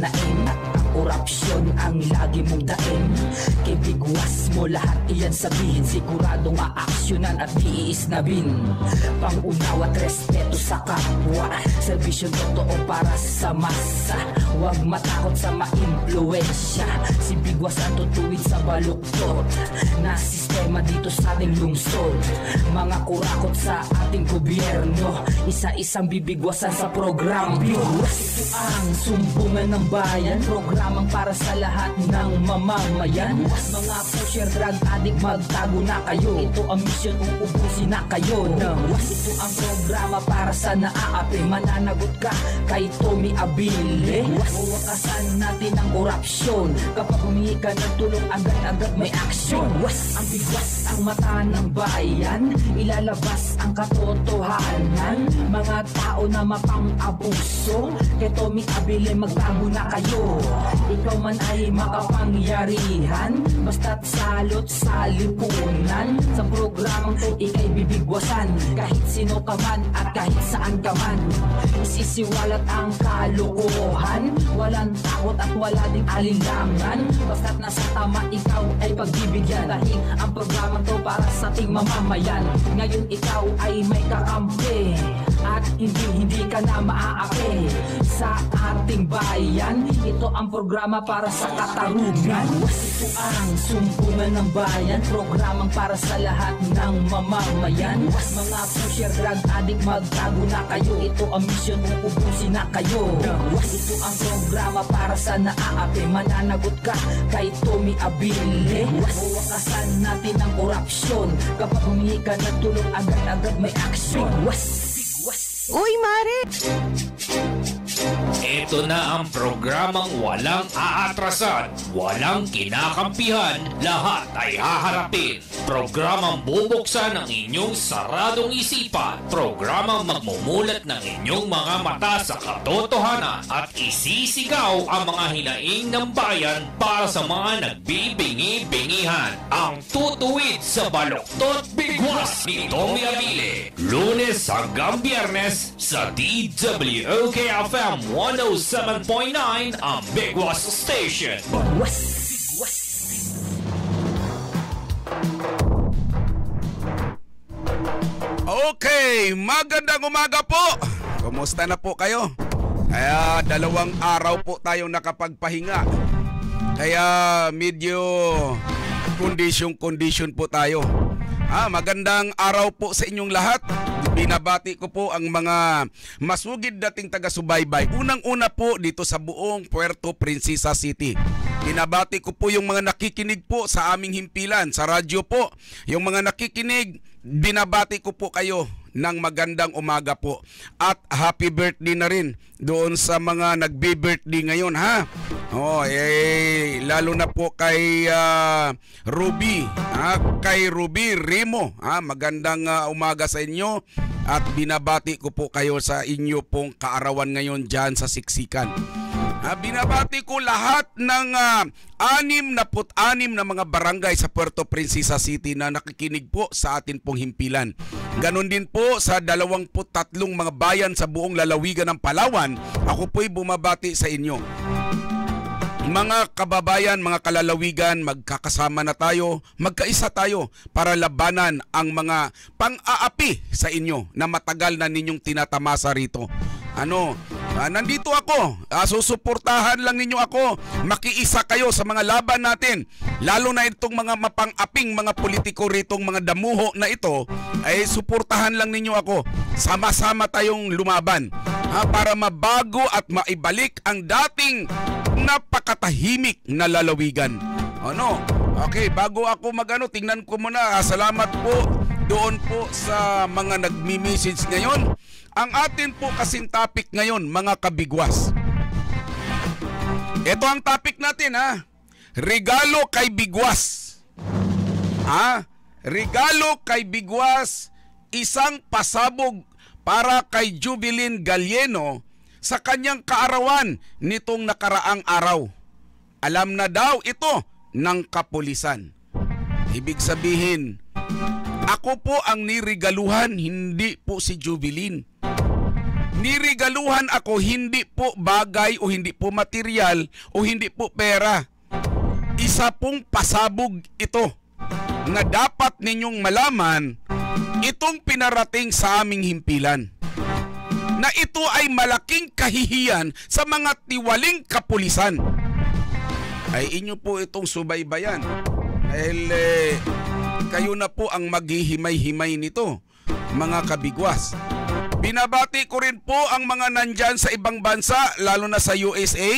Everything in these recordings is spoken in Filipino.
nain Korupsyon ang lagi mong dain Kibigwas mo lahat iyan sabihin Siguradong aaksyonan at iisnabin Pangunawa at respeto sa kapwa Servisyon totoo para sa masa Huwag matakot sa maimpluensya Si Bigwas ang tutuwid sa baluktot Nasi sistema dito sa ating lungsod Mga kurakot sa ating gobyerno Isa-isang bibigwasan sa program Ito ang sumbungan ng bayan Programang para sa lahat ng mamamayan Mga pusher, drug addict, magtago na kayo Ito ang mission, uubusin na kayo ng Ito ang programa para sa naaapi Mananagot ka kay Tommy Abile Uwakasan natin ang korupsyon Kapag humingi ka ng tulong agad-agad may aksyon Ang Iwas ang mata ng bayan Ilalabas ang katotohanan Mga tao na mapang-abuso Keto mi abile magtago na kayo Ikaw man ay makapangyarihan Basta't salot sa lipunan Sa programang to ikay bibigwasan Kahit sino ka man at kahit saan ka man Isisiwalat ang kalokohan Walang takot at wala ding alinlangan Basta't nasa tama ikaw ay pagbibigyan Dahil ang programa to para sa ating mamamayan Ngayon ikaw ay may kakampi at hindi hindi ka na maaapi sa ating bayan ito ang programa para sa katarungan ito ang sumpungan ng bayan programang para sa lahat ng mamamayan mga pusher drug addict magtago na kayo ito ang mission uubusin na kayo ito ang programa para sa naaapi mananagot ka kay Tommy Abile Buwakasan natin ang korupsyon kapag humingi ka ng tulong agad-agad may aksyon Uy, mare! Ito na ang programang walang aatrasan, walang kinakampihan, lahat ay haharapin. Programang bubuksan ang inyong saradong isipan. Programang magmumulat ng inyong mga mata sa katotohanan at isisigaw ang mga hinaing ng bayan para sa mga nagbibingi-bingihan. Ang tutuwid sa baloktot bigwas ni Tommy Avile. Lunes hanggang biyernes sa DWOKFM 1 107.9 ang Big Was Station. Was! Okay, magandang umaga po. Kumusta na po kayo? Kaya dalawang araw po tayong nakapagpahinga. Kaya medyo condition condition po tayo. Ah, magandang araw po sa inyong lahat. Binabati ko po ang mga masugid dating taga-subaybay. Unang-una po dito sa buong Puerto Princesa City. Binabati ko po yung mga nakikinig po sa aming himpilan, sa radyo po. Yung mga nakikinig binabati ko po kayo ng magandang umaga po. At happy birthday na rin doon sa mga nagbi birthday ngayon ha. Oh, eh, lalo na po kay uh, Ruby, ha? Ah, kay Ruby Rimo. Ha? Ah, magandang uh, umaga sa inyo at binabati ko po kayo sa inyo pong kaarawan ngayon dyan sa Siksikan. Uh, binabati ko lahat ng uh, anim na put anim na mga barangay sa Puerto Princesa City na nakikinig po sa atin pong himpilan. Ganon din po sa 23 mga bayan sa buong lalawigan ng Palawan, ako po'y bumabati sa inyo. Mga kababayan, mga kalalawigan, magkakasama na tayo, magkaisa tayo para labanan ang mga pang-aapi sa inyo na matagal na ninyong tinatamasa rito. Ano, uh, nandito ako. Uh, susuportahan lang ninyo ako. Makiisa kayo sa mga laban natin. Lalo na itong mga mapang-aping mga politiko ritong mga damuho na ito, ay suportahan lang ninyo ako. Sama-sama tayong lumaban ha, para mabago at maibalik ang dating napakatahimik na lalawigan. Ano? Okay, bago ako magano, tingnan ko muna. Ah, salamat po doon po sa mga nagmi-message ngayon. Ang atin po kasing topic ngayon, mga kabigwas. Ito ang topic natin ha. Regalo kay bigwas. Ha? Regalo kay bigwas, isang pasabog para kay Jubilin Galieno sa kanyang kaarawan nitong nakaraang araw. Alam na daw ito ng kapulisan. Ibig sabihin, ako po ang nirigaluhan, hindi po si Jubilin. Nirigaluhan ako hindi po bagay o hindi po material o hindi po pera. Isa pong pasabog ito na dapat ninyong malaman itong pinarating sa aming himpilan na ito ay malaking kahihiyan sa mga tiwaling kapulisan. Ay inyo po itong subaybayan. Dahil eh, kayo na po ang maghihimay-himay nito, mga kabigwas. Binabati ko rin po ang mga nandyan sa ibang bansa, lalo na sa USA.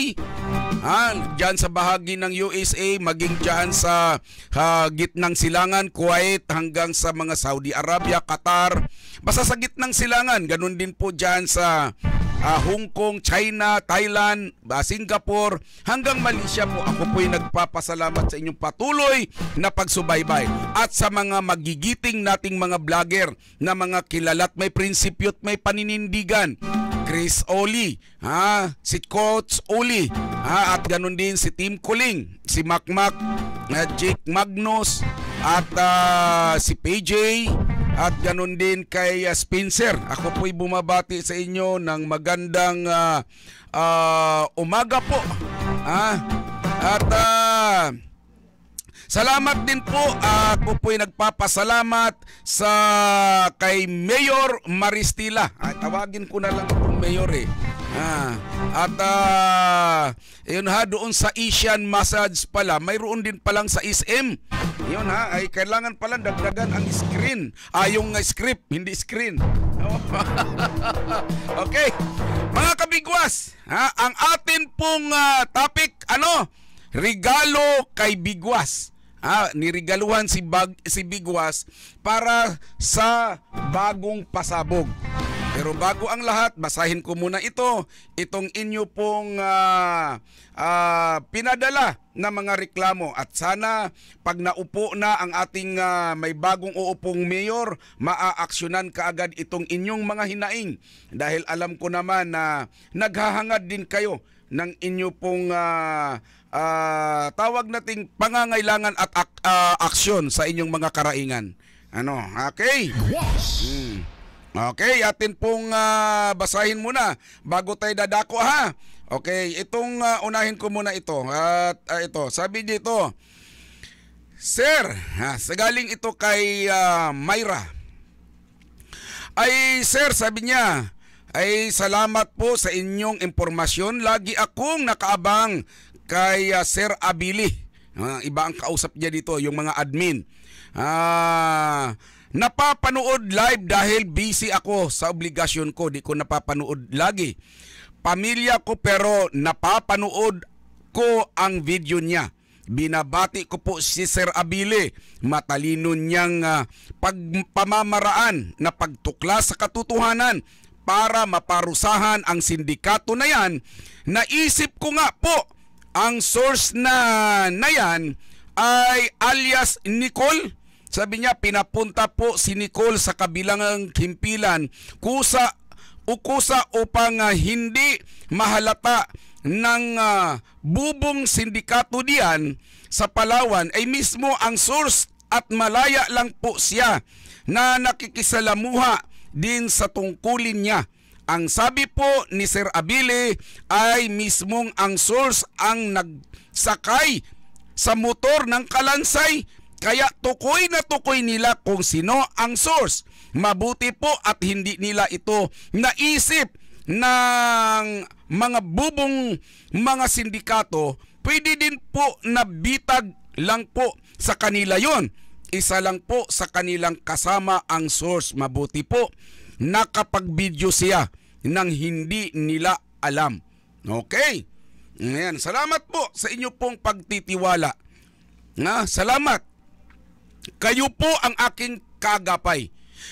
Ha, dyan sa bahagi ng USA, maging dyan sa ha, gitnang silangan, Kuwait, hanggang sa mga Saudi Arabia, Qatar. Basta sa gitnang silangan, ganun din po dyan sa uh, Hong Kong, China, Thailand, uh, Singapore, hanggang Malaysia po. Ako po'y nagpapasalamat sa inyong patuloy na pagsubaybay at sa mga magigiting nating mga vlogger na mga kilalat may prinsipyo at may paninindigan. Chris Oli, ha, si Coach Oli, ha, at ganun din si Team Kuling, si Makmak, uh, Jake Magnus, at uh, si PJ at ganun din kay uh, Spencer. Ako po'y bumabati sa inyo ng magandang uh, uh, umaga po. Ah, at uh, Salamat din po ako po'y nagpapasalamat sa kay Mayor Maristila. Ay, tawagin ko na lang itong Mayor eh. Ah, at uh, yun ha, doon sa Asian Massage pala, mayroon din palang sa SM. Yun ha, ay kailangan pala dagdagan ang screen. Ah, yung script, hindi screen. okay, mga kabigwas, ha, ang atin pong uh, topic, ano? Regalo kay Bigwas ah, nirigaluhan si, Bag, si Bigwas para sa bagong pasabog. Pero bago ang lahat, basahin ko muna ito, itong inyo pong uh, uh, pinadala na mga reklamo. At sana pag naupo na ang ating uh, may bagong uupong mayor, maaaksyonan kaagad itong inyong mga hinaing. Dahil alam ko naman na naghahangad din kayo ng inyo pong uh, uh, tawag nating pangangailangan at ak- uh, aksyon sa inyong mga karaingan. Ano? Okay. Hmm. Okay, atin pong uh, basahin muna bago tayo dadako ha. Okay, itong uh, unahin ko muna ito. At uh, ito, sabi dito, Sir, ha, sagaling ito kay uh, Myra. Ay sir, sabi niya, ay salamat po sa inyong impormasyon. Lagi akong nakaabang kay uh, Sir Abili. Uh, iba ang kausap niya dito, yung mga admin. Ah, napapanood live dahil busy ako sa obligasyon ko. Di ko napapanood lagi. Pamilya ko pero napapanood ko ang video niya. Binabati ko po si Sir Abile, matalino niyang uh, pagpamamaraan na pagtuklas sa katotohanan para maparusahan ang sindikato na yan. Naisip ko nga po ang source na na ay alias Nicole. Sabi niya, pinapunta po si Nicole sa kabilang kimpilan kusa ukusa upang uh, hindi mahalata ng uh, bubong sindikato diyan sa Palawan ay mismo ang source at malaya lang po siya na nakikisalamuha din sa tungkulin niya. Ang sabi po ni Sir Abile ay mismong ang source ang nagsakay sa motor ng kalansay kaya tukoy na tukoy nila kung sino ang source. Mabuti po at hindi nila ito naisip ng mga bubong mga sindikato, pwede din po na bitag lang po sa kanila yon. Isa lang po sa kanilang kasama ang source. Mabuti po nakapag-video siya nang hindi nila alam. Okay? Ayan. Salamat po sa inyo pong pagtitiwala. Na, salamat. Kayo po ang aking kagapay.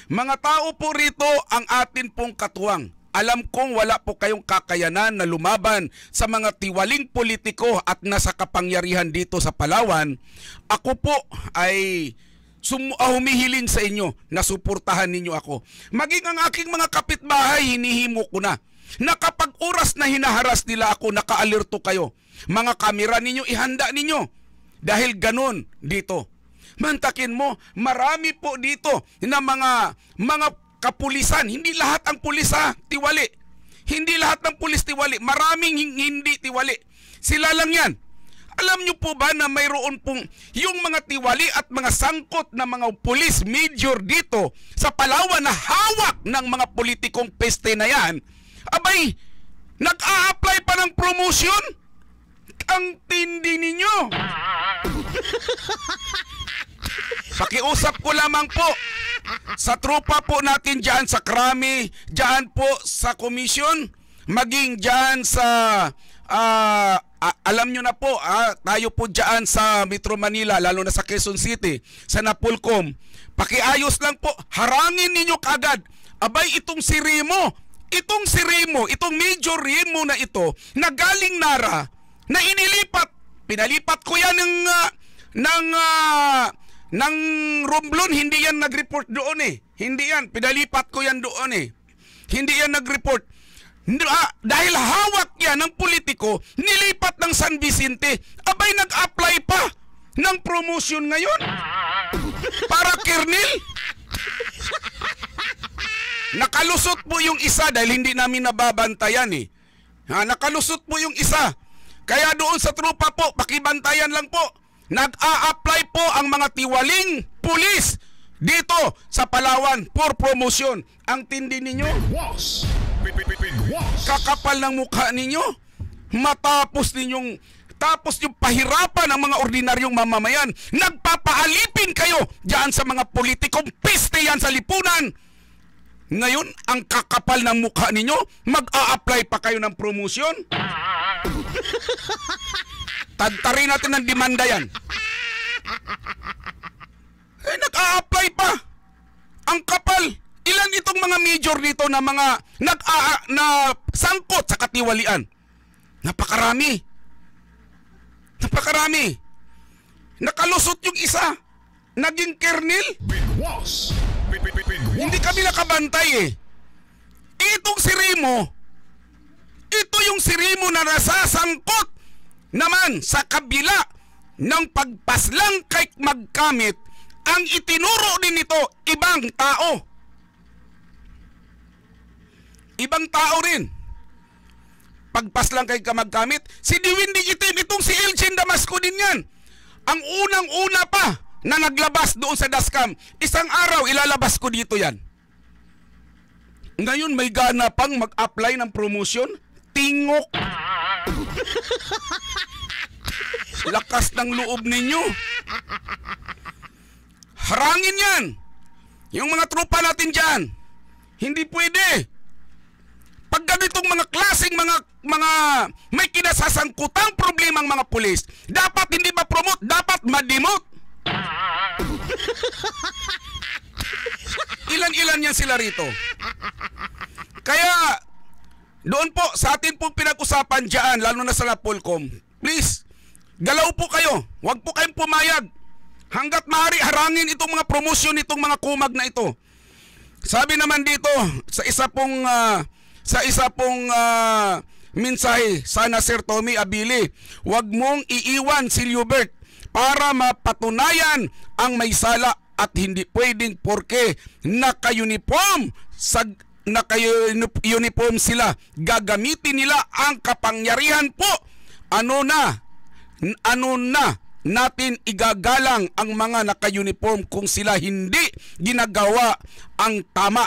Mga tao po rito ang atin pong katuwang. Alam kong wala po kayong kakayanan na lumaban sa mga tiwaling politiko at nasa kapangyarihan dito sa Palawan. Ako po ay sum- ah, humihilin sa inyo na suportahan ninyo ako. Maging ang aking mga kapitbahay, hinihimo ko na na kapag oras na hinaharas nila ako, nakaalerto kayo. Mga kamera ninyo, ihanda ninyo. Dahil ganun dito. Mantakin mo, marami po dito na mga, mga kapulisan. Hindi lahat ang pulis ha, tiwali. Hindi lahat ng pulis tiwali. Maraming hindi tiwali. Sila lang yan alam niyo po ba na mayroon pong yung mga tiwali at mga sangkot na mga police major dito sa Palawan na hawak ng mga politikong peste na yan? Abay, nag-a-apply pa ng promotion? Ang tindi ninyo! Pakiusap ko lamang po sa tropa po natin dyan sa Krami, dyan po sa komisyon, maging dyan sa uh, alam nyo na po, ah, tayo po dyan sa Metro Manila, lalo na sa Quezon City, sa Napulcom. Pakiayos lang po, harangin ninyo kagad. Abay, itong si Rimo, itong si Rimo, itong Major Rimo na ito, na galing Nara, na inilipat, pinalipat ko yan ng, uh, ng, uh, ng Romblon, hindi yan nag-report doon eh. Hindi yan, pinalipat ko yan doon eh. Hindi yan nag-report. Ah, dahil hawak niya ng politiko, nilipat ng San Vicente. Abay, nag-apply pa ng promotion ngayon. Para Kernil. Nakalusot po yung isa dahil hindi namin nababantayan eh. Ha, nakalusot po yung isa. Kaya doon sa trupa po, pakibantayan lang po. Nag-a-apply po ang mga tiwaling pulis dito sa Palawan for promotion. Ang tindi ninyo? Yes. Kakapal ng mukha ninyo. Matapos ninyong tapos yung pahirapan ng mga ordinaryong mamamayan. Nagpapaalipin kayo diyan sa mga politikong piste yan sa lipunan. Ngayon, ang kakapal ng mukha ninyo, mag-a-apply pa kayo ng promosyon? Tantarin natin ng demanda yan. major dito na mga nag na sangkot sa katiwalian. Napakarami. Napakarami. Nakalusot yung isa. Naging kernel. Hindi kami nakabantay eh. Itong si Remo, ito yung si Remo na nasasangkot naman sa kabila ng pagpaslang kay magkamit ang itinuro din nito ibang tao. Ibang tao rin. Pagpas lang kay kamagkamit. Si Diwindi Itim, itong si Elgin Damasco din yan. Ang unang-una pa na naglabas doon sa Dascam, isang araw ilalabas ko dito yan. Ngayon may gana pang mag-apply ng promotion? Tingok! Lakas ng loob ninyo. Harangin yan! Yung mga tropa natin dyan, hindi pwede. Pag ganitong mga klaseng mga mga may kinasasangkutang problema ang mga pulis, dapat hindi ba promote, dapat madimot. Ilan-ilan yan sila rito. Kaya doon po sa atin pong pinag-usapan dyan, lalo na sa Lapolcom, please galaw po kayo. Huwag po kayong pumayag. Hanggat maaari harangin itong mga promosyon nitong mga kumag na ito. Sabi naman dito sa isa pong uh, sa isa pong uh, mensahe sana Sir Tommy Abili, huwag mong iiwan si Liubert para mapatunayan ang may sala at hindi pwedeng porke naka-uniform sa naka-uniform sila gagamitin nila ang kapangyarihan po ano na ano na natin igagalang ang mga naka-uniform kung sila hindi ginagawa ang tama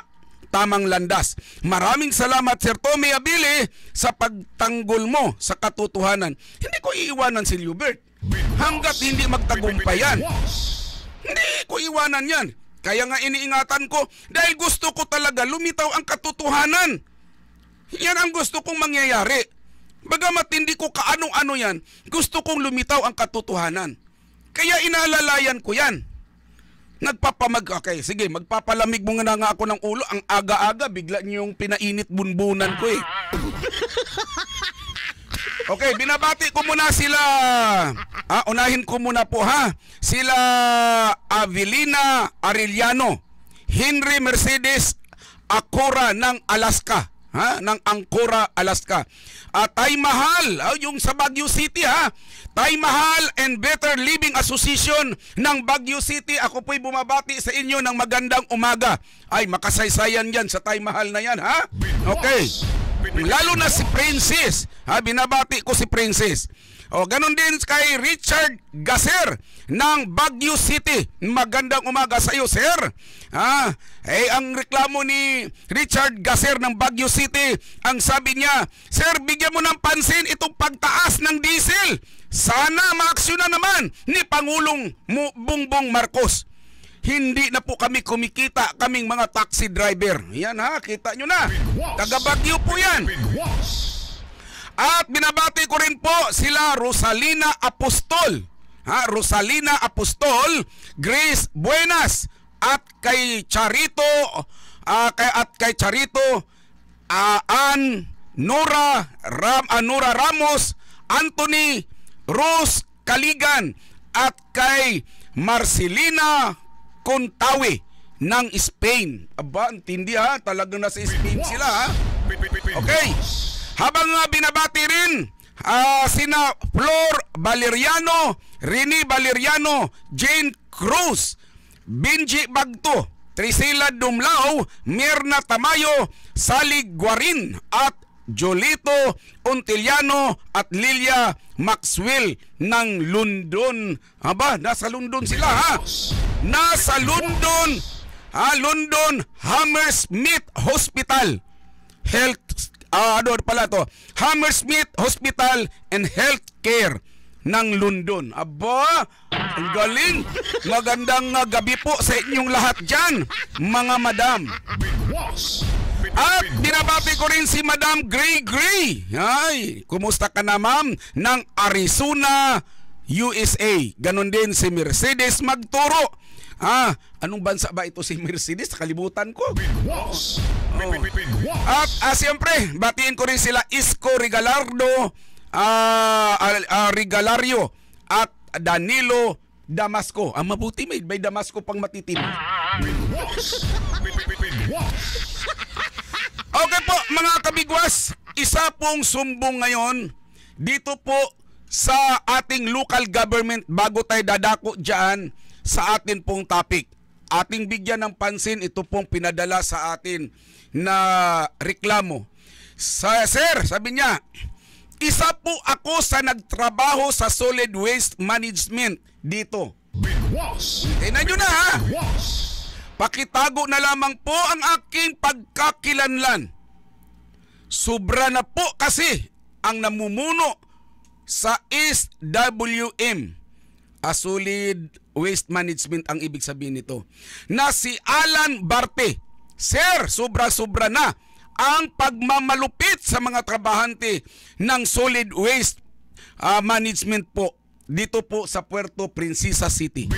tamang landas. Maraming salamat Sir Tommy Abili sa pagtanggol mo sa katotohanan. Hindi ko iiwanan si Hubert Hanggat hindi magtagumpayan. Hindi ko iiwanan yan. Kaya nga iniingatan ko dahil gusto ko talaga lumitaw ang katotohanan. Yan ang gusto kong mangyayari. Bagamat hindi ko kaanong-ano yan, gusto kong lumitaw ang katotohanan. Kaya inalalayan ko yan. Nagpapamag, okay, sige, magpapalamig mo nga nga ako ng ulo. Ang aga-aga, bigla niyo yung pinainit bunbunan ko eh. okay, binabati ko muna sila. Ah, unahin ko muna po ha. Sila Avelina Arellano, Henry Mercedes Acura ng Alaska. Ha? Ng Angkora, Alaska at ah, Tay Mahal, oh, yung sa Baguio City ha, Tay Mahal and Better Living Association ng Baguio City. Ako po'y bumabati sa inyo ng magandang umaga. Ay, makasaysayan yan sa Tay Mahal na yan ha. Okay. Lalo na si Princess. Ha, binabati ko si Princess. O, ganun din kay Richard Gasser ng Baguio City. Magandang umaga sa iyo, sir. Ah, eh, ang reklamo ni Richard Gasser ng Baguio City, ang sabi niya, Sir, bigyan mo ng pansin itong pagtaas ng diesel. Sana maaksyonan naman ni Pangulong Bongbong Marcos hindi na po kami kumikita kaming mga taxi driver. Yan ha, kita nyo na. Taga Baguio po yan. At binabati ko rin po sila Rosalina Apostol. Ha, Rosalina Apostol, Grace Buenas at kay Charito uh, kay at kay Charito uh, Ann Nora Ram uh, Nora Ramos, Anthony Rose Kaligan at kay Marcelina Contawi ng Spain. Aba, ang tindi ha. Talagang nasa Spain sila ha. Okay. Habang uh, binabati rin uh, sina Flor Valeriano, Rini Valeriano, Jane Cruz, Benji Bagto, Trisila Dumlao, Mirna Tamayo, Sally Guarin at Jolito Untiliano at Lilia Maxwell ng London. Aba, nasa London sila ha. Nasa London. Ha, London Hammersmith Hospital Health uh, ano pala to, Hammersmith Hospital and Healthcare ng London. Aba, ang galing. Magandang ah, gabi po sa inyong lahat dyan, mga madam. At binabati ko rin si Madam Gray Gray. Ay, kumusta ka na ma'am ng Arizona, USA. Ganon din si Mercedes Magturo Ha? Anong bansa ba ito si Mercedes? Kalimutan ko. Oh. At ah, siyempre, batiin ko rin sila Isko Regalardo, ah, ah, Regalario at Danilo Damasco. Ang ah, mabuti may, may Damasco pang matitim. okay po mga kabigwas, isa pong sumbong ngayon dito po sa ating local government bago tayo dadako dyan sa atin pong topic. Ating bigyan ng pansin ito pong pinadala sa atin na reklamo. Sa, sir, sabi niya, isa po ako sa nagtrabaho sa solid waste management dito. Tingnan nyo na ha. Pakitago na lamang po ang aking pagkakilanlan. Sobra na po kasi ang namumuno sa SWM, WM. A solid waste management ang ibig sabihin nito. Na si Alan Barte, Sir, sobra-sobra na ang pagmamalupit sa mga trabahante ng solid waste uh, management po dito po sa Puerto Princesa City.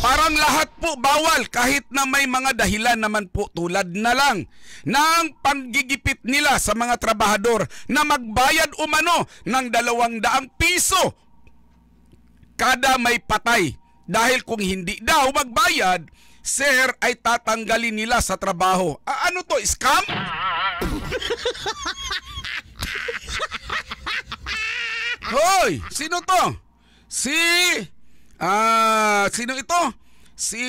Parang lahat po bawal kahit na may mga dahilan naman po tulad na lang ng panggigipit nila sa mga trabahador na magbayad umano ng 200 piso kada may patay. Dahil kung hindi daw magbayad, sir ay tatanggalin nila sa trabaho. A- ano to, scam? Hoy, sino to? Si ah uh, sino ito? Si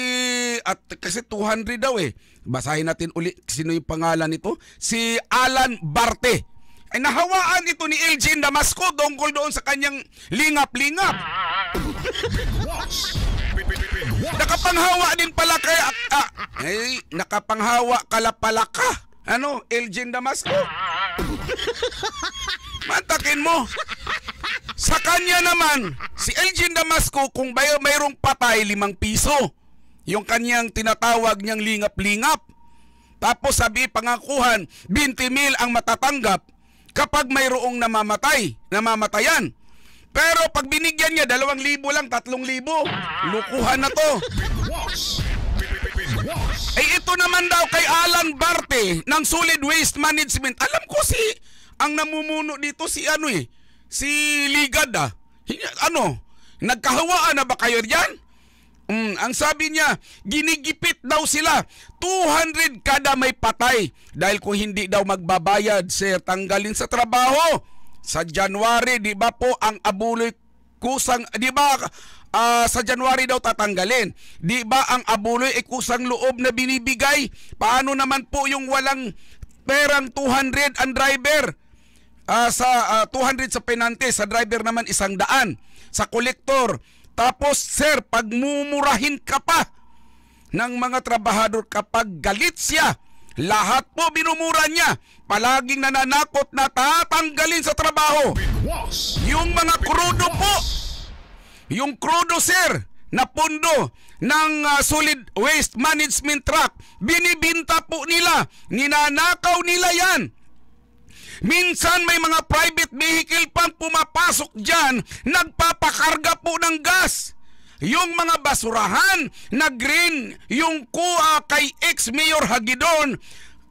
at kasi 200 daw eh. Basahin natin uli sino yung pangalan nito? Si Alan Barte. Ay nahawaan ito ni LG Damasco tungkol doon sa kanyang lingap-lingap nakapanghawa din pala kay ah, eh, nakapanghawa kala pala ka. Ano, Elgin Damasco? Mantakin mo. Sa kanya naman, si Elgin Damasco kung may, mayroong patay, limang piso. Yung kanyang tinatawag niyang lingap-lingap. Tapos sabi pangakuhan, 20 mil ang matatanggap kapag mayroong namamatay, namamatayan. Pero pag binigyan niya, dalawang libo lang, tatlong libo. Lukuhan na to. Ay ito naman daw kay Alan Barte ng Solid Waste Management. Alam ko si, ang namumuno dito si ano eh, si Ligad ah. Ano, nagkahawaan na ba kayo diyan? Mm, ang sabi niya, ginigipit daw sila. 200 kada may patay. Dahil kung hindi daw magbabayad, sir, tanggalin sa trabaho. Sa January, di ba po ang abuloy kusang, di ba uh, sa January daw tatanggalin? Di ba ang abuloy ay kusang loob na binibigay? Paano naman po yung walang perang 200 ang driver? Uh, sa uh, ah, 200 sa penante, sa driver naman isang daan, sa kolektor. Tapos sir, pagmumurahin ka pa ng mga trabahador kapag galit siya lahat po binumura niya. Palaging nananakot na tatanggalin sa trabaho. Yung mga krudo po, yung krudo sir, na pundo ng uh, solid waste management truck, binibinta po nila. Ninanakaw nila yan. Minsan may mga private vehicle pang pumapasok dyan, nagpapakarga po ng gas yung mga basurahan na green, yung kuha kay ex-mayor Hagidon,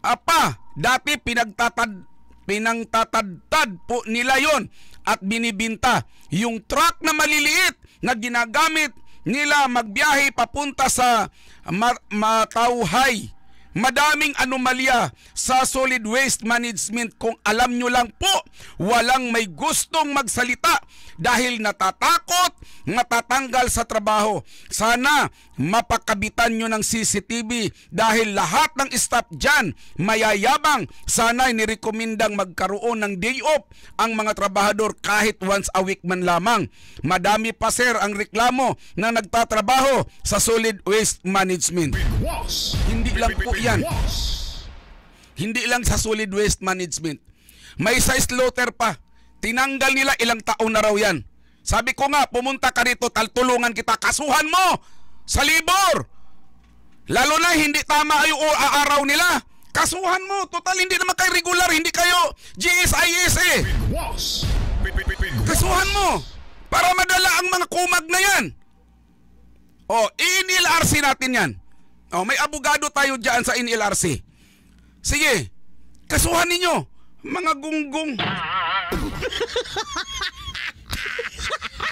apa, dati pinagtatad, pinangtatadtad po nila yon at binibinta yung truck na maliliit na ginagamit nila magbiyahe papunta sa Mar- Matauhay. Madaming anomalya sa solid waste management kung alam nyo lang po, walang may gustong magsalita dahil natatakot natatanggal sa trabaho. Sana mapakabitan nyo ng CCTV dahil lahat ng staff dyan mayayabang. Sana inirekomendang magkaroon ng day off ang mga trabahador kahit once a week man lamang. Madami pa sir ang reklamo na nagtatrabaho sa solid waste management. Hindi lang po yan. Hindi lang sa solid waste management. May sa slaughter pa Tinanggal nila ilang taon na raw yan. Sabi ko nga, pumunta ka rito, taltulungan kita, kasuhan mo sa libor. Lalo na hindi tama yung araw nila. Kasuhan mo, total hindi naman kayo regular, hindi kayo GSIS eh. Kasuhan mo para madala ang mga kumag na yan. O, oh, inilRC natin yan. O, oh, may abogado tayo dyan sa inilRC. Sige, kasuhan ninyo, mga gunggong.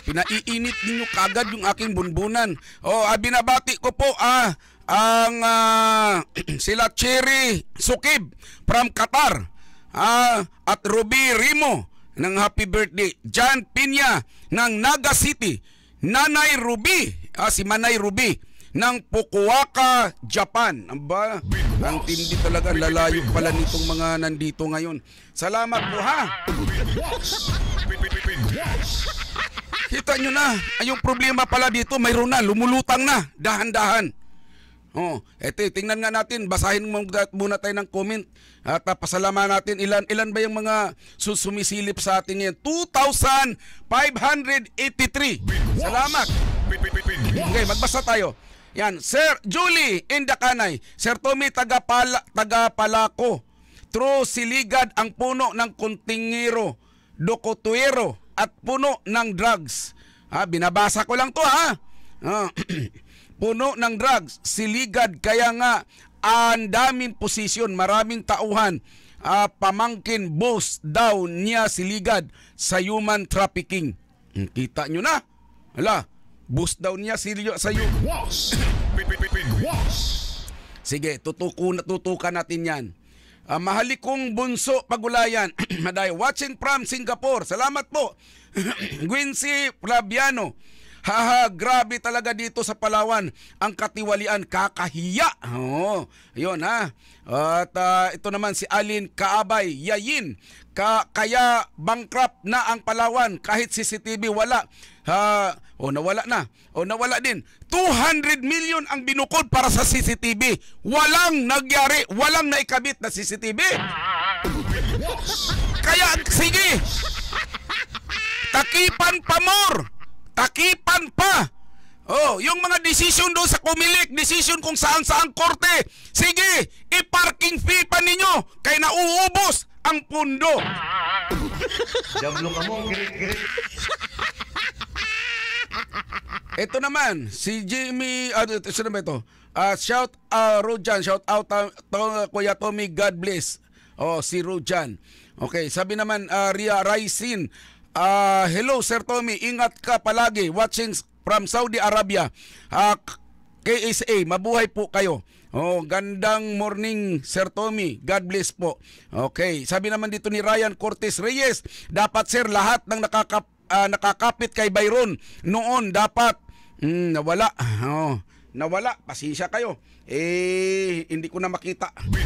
Pinaiinit ninyo kagad yung aking bunbunan. Oh, ah, binabati ko po ah ang ah, sila Cherry Sukib from Qatar. Ah, at Ruby Rimo ng happy birthday. John Pinya ng Naga City. Nanay Ruby, ah, si Manay Ruby ng Fukuoka, Japan. Aba, ang tindi talaga, lalayo pala nitong mga nandito ngayon. Salamat po ha! Kita nyo na, ay problema pala dito, mayroon na, lumulutang na, dahan-dahan. Oh, eto, tingnan nga natin, basahin muna tayo ng comment at uh, natin ilan ilan ba yung mga sumisilip sa atin ngayon? 2,583. Salamat. Okay, magbasa tayo. Yan, Sir Julie Indakanay, Sir Tommy Tagapala, Tagapalako, True Siligad ang puno ng kuntingiro, dokotuero at puno ng drugs. Ha, binabasa ko lang to ha. Ah, puno ng drugs, siligad kaya nga ang daming posisyon, maraming tauhan. Uh, pamangkin boss daw niya siligad sa human trafficking. Hmm, kita nyo na. Hala. Boost down niya silyo sa iyo. Sige, tutukan, tutukan natin yan. Uh, ah, kong bunso pagulayan. Maday, watching from Singapore. Salamat po. Gwincy Flaviano. Haha, grabe talaga dito sa Palawan. Ang katiwalian, kakahiya. oh, yun ha. At uh, ito naman si Alin Kaabay, Yayin. Ka kaya bankrupt na ang Palawan kahit CCTV wala. Ha, o oh, nawala na. O oh, nawala din. 200 million ang binukod para sa CCTV. Walang nagyari, walang naikabit na CCTV. Kaya sige. Takipan pamor takipan pa. Oh, yung mga decision doon sa kumilik, decision kung saan-saan korte. Sige, i-parking fee pa ninyo kay nauubos ang pundo. Jablo ka mo, girit Ito naman, si Jimmy, uh, sino ba ito? Uh, shout uh, ah, Rojan, shout out uh, to, Kuya Tommy, God bless. Oh, si Rojan. Okay, sabi naman, uh, Ria Raisin, Uh, hello Sir Tommy, ingat ka palagi watching from Saudi Arabia. Uh, ah, KSA, mabuhay po kayo. Oh, gandang morning Sir Tommy. God bless po. Okay, sabi naman dito ni Ryan Cortez Reyes, dapat sir lahat ng nakakap, uh, nakakapit kay Byron noon dapat mm, nawala. Oh nawala. Pasensya kayo. Eh, hindi ko na makita. Hmm.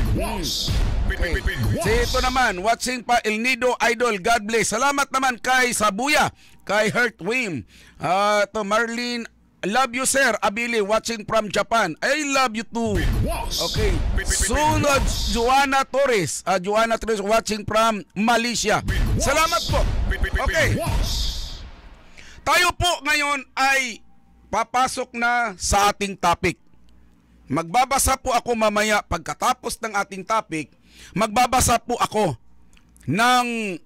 Okay. So, ito naman, watching pa El Nido Idol. God bless. Salamat naman kay Sabuya, kay Hurt Wim, uh, ah, to Marlene Love you, sir. Abili, watching from Japan. I love you too. Okay. Sunod, Joanna Torres. Uh, Joanna Torres watching from Malaysia. Salamat po. Okay. Tayo po ngayon ay papasok na sa ating topic. Magbabasa po ako mamaya pagkatapos ng ating topic, magbabasa po ako ng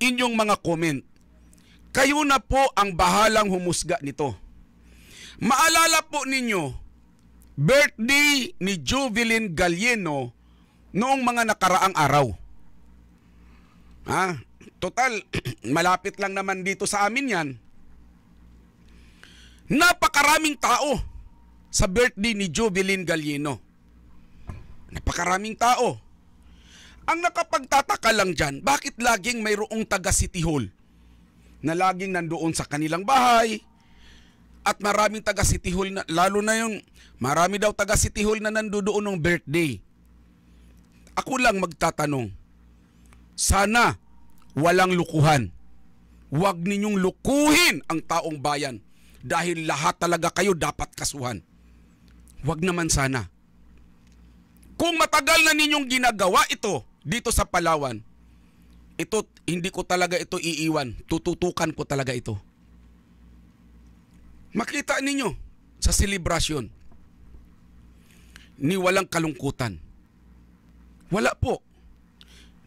inyong mga comment. Kayo na po ang bahalang humusga nito. Maalala po ninyo, birthday ni Juvelin Galieno noong mga nakaraang araw. Ha? Total, malapit lang naman dito sa amin yan. Napakaraming tao sa birthday ni Jubilin Galieno. Napakaraming tao. Ang nakapagtataka lang dyan, bakit laging mayroong taga City Hall na laging nandoon sa kanilang bahay at maraming taga City Hall na, lalo na yung marami daw taga City Hall na nandoon ng birthday. Ako lang magtatanong, sana walang lukuhan. Huwag ninyong lukuhin ang taong bayan dahil lahat talaga kayo dapat kasuhan. Huwag naman sana. Kung matagal na ninyong ginagawa ito dito sa Palawan, ito hindi ko talaga ito iiwan. Tututukan ko talaga ito. Makita ninyo sa celebration ni walang kalungkutan. Wala po.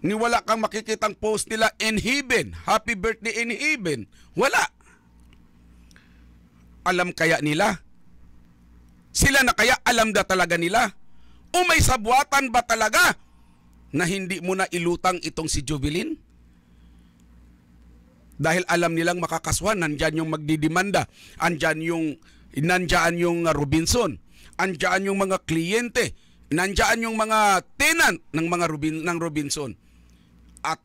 Ni wala kang makikitang post nila in heaven. Happy birthday in heaven. Wala alam kaya nila? Sila na kaya alam na talaga nila? O may sabuatan ba talaga na hindi mo na ilutang itong si Jubilin? Dahil alam nilang makakaswan, nandyan yung magdidimanda, andyan yung, nandyan yung uh, Robinson, andyan yung mga kliyente, nandyan yung mga tenant ng mga Rubin, ng Robinson. At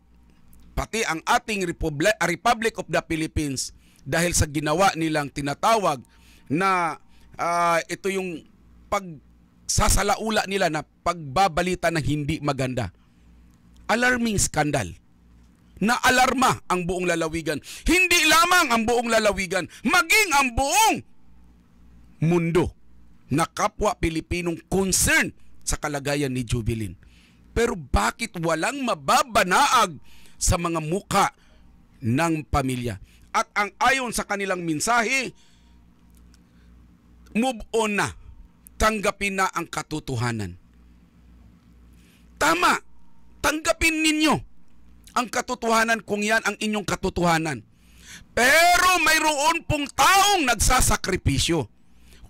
pati ang ating Republic, Republic of the Philippines dahil sa ginawa nilang tinatawag na uh, ito yung pagsasalaula nila na pagbabalita na hindi maganda. Alarming skandal na alarma ang buong lalawigan. Hindi lamang ang buong lalawigan, maging ang buong mundo na kapwa Pilipinong concern sa kalagayan ni Jubilin. Pero bakit walang mababanaag sa mga muka ng pamilya? at ang ayon sa kanilang mensahe, move on na. Tanggapin na ang katotohanan. Tama, tanggapin ninyo ang katotohanan kung yan ang inyong katotohanan. Pero mayroon pong taong nagsasakripisyo.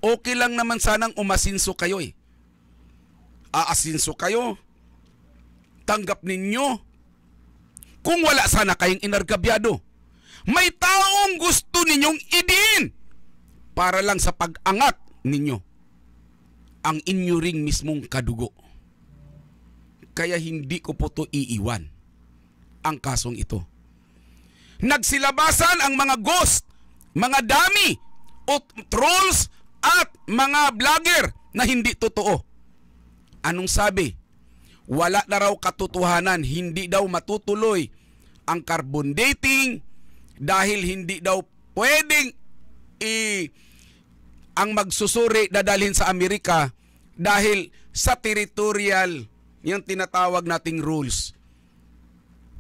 Okay lang naman sanang umasinso kayo eh. Aasinso kayo. Tanggap ninyo. Kung wala sana kayong inargabyado. May taong gusto ninyong idiin para lang sa pag-angat ninyo ang inyo ring mismong kadugo. Kaya hindi ko po to iiwan ang kasong ito. Nagsilabasan ang mga ghost, mga dami, o trolls at mga vlogger na hindi totoo. Anong sabi? Wala na raw katotohanan, hindi daw matutuloy ang carbon dating, dahil hindi daw pwedeng i ang magsusuri dadalhin sa Amerika dahil sa territorial yung tinatawag nating rules.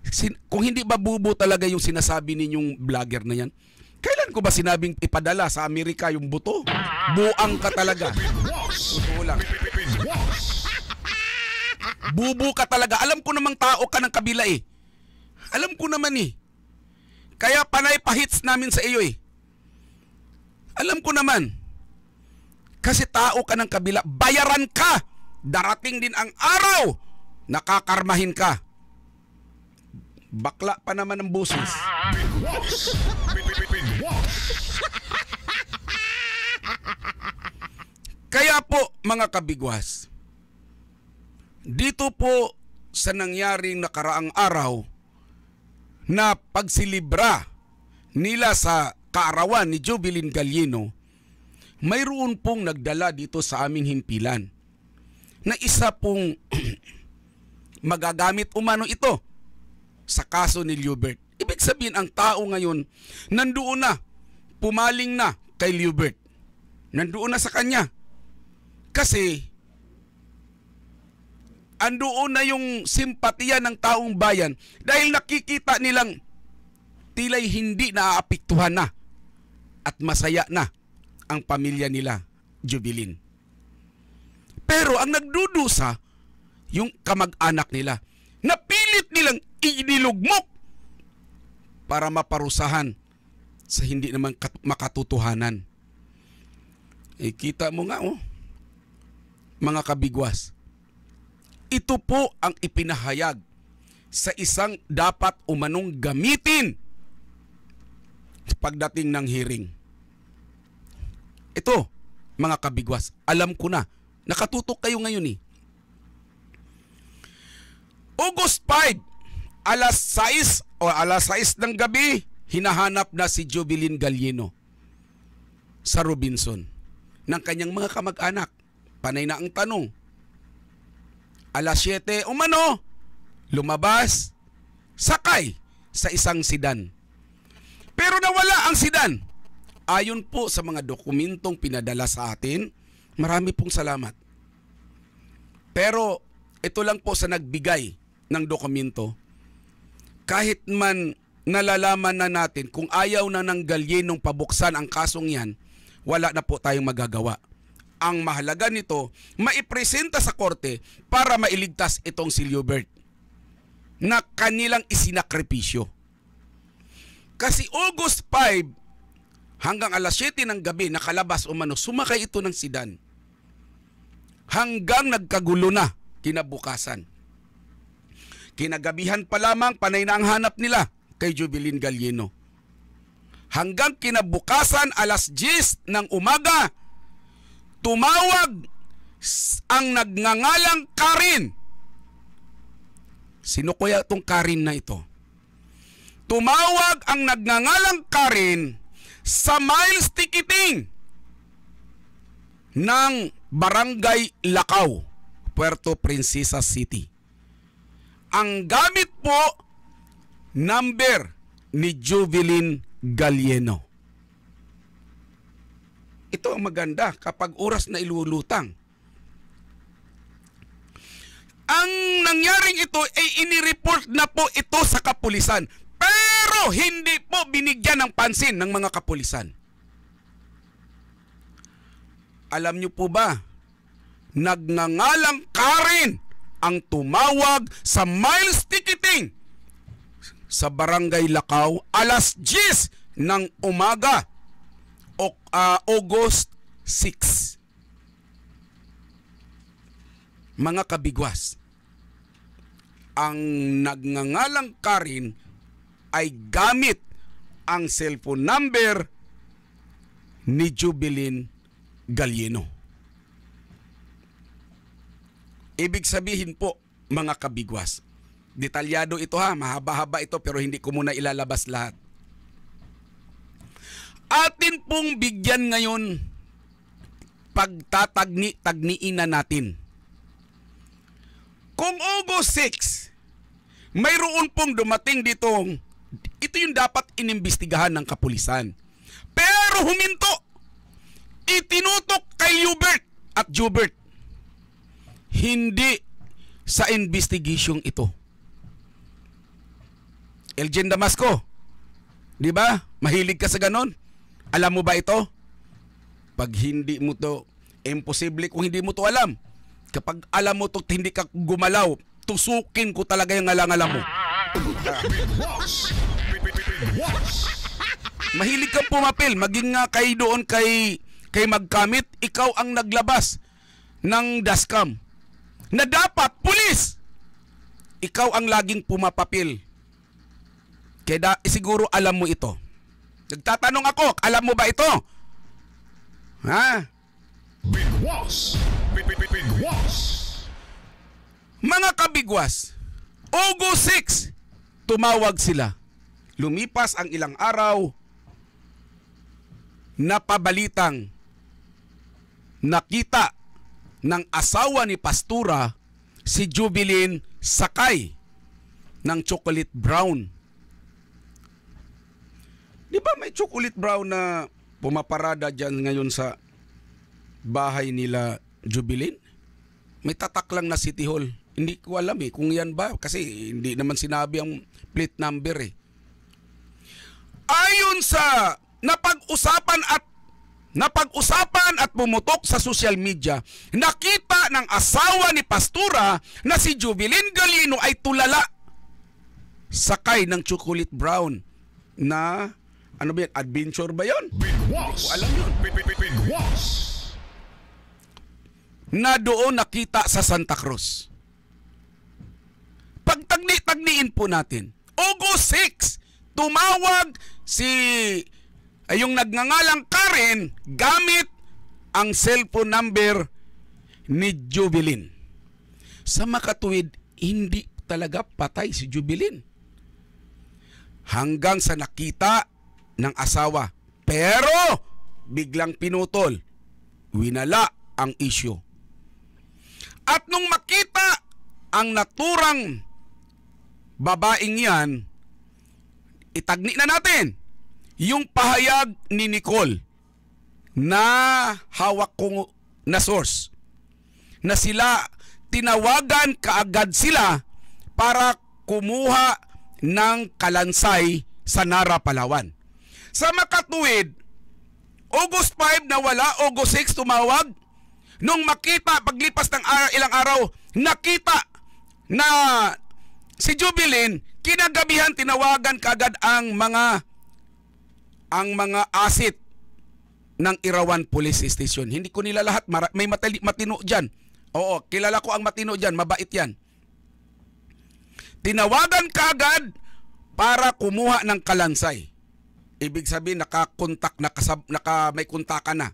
Sin, kung hindi ba bubo talaga yung sinasabi ninyong vlogger na yan, kailan ko ba sinabing ipadala sa Amerika yung buto? Buang ka talaga. Totoo lang. Bubo ka talaga. Alam ko namang tao ka ng kabila eh. Alam ko naman eh. Kaya panay pahits namin sa iyo eh. Alam ko naman. Kasi tao ka ng kabila, bayaran ka. Darating din ang araw, nakakarmahin ka. Bakla pa naman ang busis. Kaya po mga kabigwas, dito po sa nangyaring nakaraang araw, na pagsilibra nila sa kaarawan ni Jubilin Gallino, mayroon pong nagdala dito sa aming himpilan na isa pong magagamit umano ito sa kaso ni Liubert. Ibig sabihin, ang tao ngayon, nandoon na, pumaling na kay Liubert. Nandoon na sa kanya. Kasi, andoon na yung simpatiya ng taong bayan dahil nakikita nilang tila'y hindi naaapektuhan na at masaya na ang pamilya nila, Jubilin. Pero ang nagdudusa, yung kamag-anak nila, napilit nilang inilugmok para maparusahan sa hindi naman makatotohanan. Eh, kita mo nga, oh, mga kabigwas, ito po ang ipinahayag sa isang dapat umanong gamitin pagdating ng hearing. Ito, mga kabigwas, alam ko na, nakatutok kayo ngayon eh. August 5, alas 6 o alas 6 ng gabi, hinahanap na si Jubilin Galieno sa Robinson ng kanyang mga kamag-anak. Panay na ang tanong, alas 7 umano, lumabas, sakay sa isang sedan. Pero nawala ang sedan. Ayon po sa mga dokumentong pinadala sa atin, marami pong salamat. Pero ito lang po sa nagbigay ng dokumento. Kahit man nalalaman na natin kung ayaw na ng galyenong pabuksan ang kasong yan, wala na po tayong magagawa. Ang mahalaga nito, maipresenta sa korte para mailigtas itong si Liobert na kanilang isinakripisyo. Kasi August 5 hanggang alas 7 ng gabi nakalabas umano, sumakay ito ng sedan. Hanggang nagkagulo na kinabukasan. Kinagabihan pa lamang panay na ang hanap nila kay Jubilin Galieno. Hanggang kinabukasan alas 10 ng umaga, tumawag ang nagngangalang Karin. Sino kaya itong Karin na ito? Tumawag ang nagngangalang Karin sa Miles ticketing ng Barangay Lakaw, Puerto Princesa City. Ang gamit po number ni Jubilin Galieno. Ito ang maganda kapag oras na ilulutang. Ang nangyaring ito ay inireport na po ito sa kapulisan. Pero hindi po binigyan ng pansin ng mga kapulisan. Alam niyo po ba, nagnangalang Karen ang tumawag sa miles ticketing sa barangay Lakaw alas 10 ng umaga o, uh, ah, August 6. Mga kabigwas, ang nagngangalang Karin ay gamit ang cellphone number ni Jubilin Galieno. Ibig sabihin po, mga kabigwas, detalyado ito ha, mahaba-haba ito pero hindi ko muna ilalabas lahat atin pong bigyan ngayon pagtatagni-tagniin natin. Kung August 6, mayroon pong dumating dito, ito yung dapat inimbestigahan ng kapulisan. Pero huminto, itinutok kay Hubert at Jubert. Hindi sa investigation ito. Eljen Damasco, di ba? Mahilig ka sa ganon? Alam mo ba ito? Pag hindi mo to, imposible kung hindi mo to alam. Kapag alam mo to, hindi ka gumalaw, tusukin ko talaga yung alang-alam mo. Mahilig kang pumapil, maging nga kay doon kay kay magkamit, ikaw ang naglabas ng dascam na dapat pulis ikaw ang laging pumapapil. Kaya da, siguro alam mo ito. Nagtatanong ako, alam mo ba ito? Ha? Bigwas! Bigwas! Mga kabigwas, August 6, tumawag sila. Lumipas ang ilang araw, napabalitang nakita ng asawa ni Pastura si Jubilin Sakay ng chocolate brown Di ba may chocolate brown na pumaparada dyan ngayon sa bahay nila Jubilin? May tatak lang na City Hall. Hindi ko alam eh kung yan ba kasi hindi naman sinabi ang plate number eh. Ayon sa napag-usapan at napag-usapan at bumutok sa social media, nakita ng asawa ni Pastura na si Jubilin Galino ay tulala sakay ng chocolate brown na ano ba yan? Adventure ba yun? Bigwas! Alam yun. Bigwas! Na doon nakita sa Santa Cruz. Pagtagni-tagniin po natin, August 6, tumawag si yung nagngangalang Karen gamit ang cellphone number ni Jubilin. Sa makatuwid, hindi talaga patay si Jubilin. Hanggang sa nakita ng asawa. Pero biglang pinutol. Winala ang issue. At nung makita ang naturang babaeng yan, itagni na natin yung pahayag ni Nicole na hawak kong na source na sila tinawagan kaagad sila para kumuha ng kalansay sa Nara Palawan. Sa makatuwid, August 5 nawala, August 6 tumawag. Nung makita, paglipas ng araw, ilang araw, nakita na si Jubilin, kinagabihan tinawagan kagad ang mga ang mga asit ng Irawan Police Station. Hindi ko nila lahat, may matali, matino dyan. Oo, kilala ko ang matino dyan, mabait yan. Tinawagan kagad para kumuha ng kalansay. Ibig sabihin nakakontak, nakasab, naka, may kontakan na.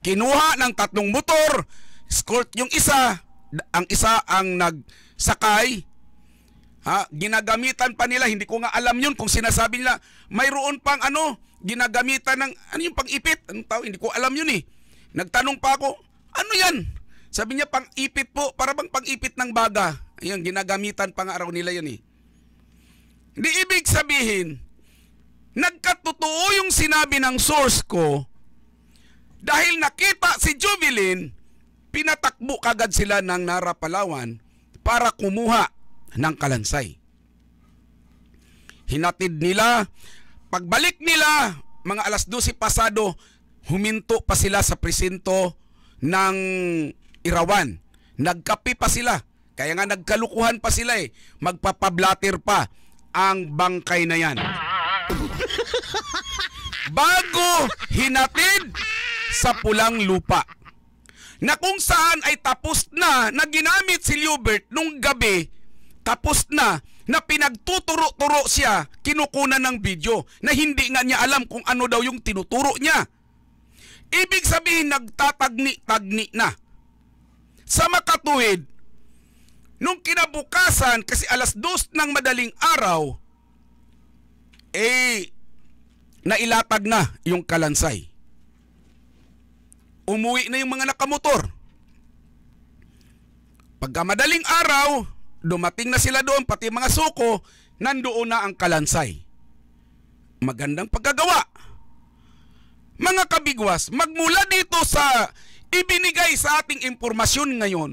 Kinuha ng tatlong motor, escort yung isa, ang isa ang nagsakay, Ha? Ginagamitan pa nila, hindi ko nga alam yun kung sinasabi nila, mayroon pang ano, ginagamitan ng, ano yung pang-ipit? Anong tao? Hindi ko alam yun eh. Nagtanong pa ako, ano yan? Sabi niya, pang-ipit po, para bang pang-ipit ng baga. Ayun, ginagamitan pang araw nila yun eh. Hindi ibig sabihin, nagkatotoo yung sinabi ng source ko dahil nakita si Jubilin, pinatakbo kagad sila ng Nara Palawan para kumuha ng kalansay. Hinatid nila, pagbalik nila, mga alas 12 pasado, huminto pa sila sa presinto ng Irawan. Nagkapi pa sila. Kaya nga nagkalukuhan pa sila eh. Magpapablater pa ang bangkay na yan bago hinatid sa pulang lupa na kung saan ay tapos na na ginamit si Lubert nung gabi tapos na na pinagtuturo-turo siya kinukunan ng video na hindi nga niya alam kung ano daw yung tinuturo niya ibig sabihin nagtatagni-tagni na sa makatuwid nung kinabukasan kasi alas dos ng madaling araw eh nailatag na yung kalansay. Umuwi na yung mga nakamotor. Pagka madaling araw, dumating na sila doon, pati mga suko, nandoon na ang kalansay. Magandang pagkagawa. Mga kabigwas, magmula dito sa ibinigay sa ating impormasyon ngayon,